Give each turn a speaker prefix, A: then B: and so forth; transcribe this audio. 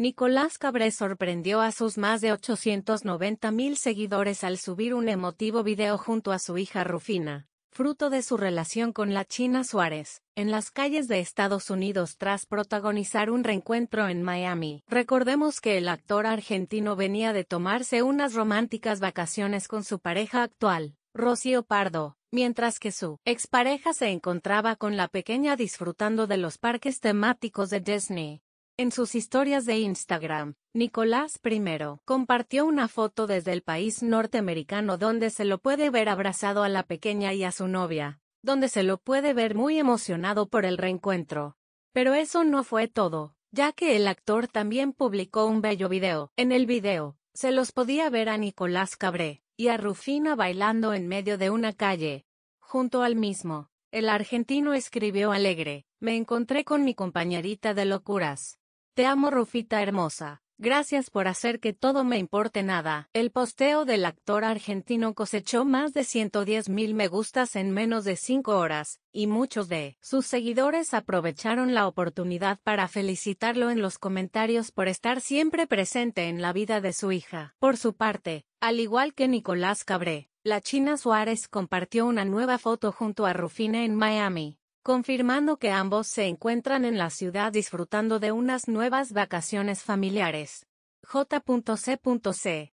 A: Nicolás Cabré sorprendió a sus más de 890 mil seguidores al subir un emotivo video junto a su hija Rufina, fruto de su relación con la China Suárez, en las calles de Estados Unidos tras protagonizar un reencuentro en Miami. Recordemos que el actor argentino venía de tomarse unas románticas vacaciones con su pareja actual, Rocío Pardo, mientras que su expareja se encontraba con la pequeña disfrutando de los parques temáticos de Disney. En sus historias de Instagram, Nicolás I compartió una foto desde el país norteamericano donde se lo puede ver abrazado a la pequeña y a su novia, donde se lo puede ver muy emocionado por el reencuentro. Pero eso no fue todo, ya que el actor también publicó un bello video. En el video, se los podía ver a Nicolás Cabré y a Rufina bailando en medio de una calle. Junto al mismo, el argentino escribió alegre, me encontré con mi compañerita de locuras. Te amo Rufita hermosa. Gracias por hacer que todo me importe nada. El posteo del actor argentino cosechó más de 110 mil me gustas en menos de 5 horas, y muchos de sus seguidores aprovecharon la oportunidad para felicitarlo en los comentarios por estar siempre presente en la vida de su hija. Por su parte, al igual que Nicolás Cabré, la China Suárez compartió una nueva foto junto a Rufina en Miami confirmando que ambos se encuentran en la ciudad disfrutando de unas nuevas vacaciones familiares. J.C.C.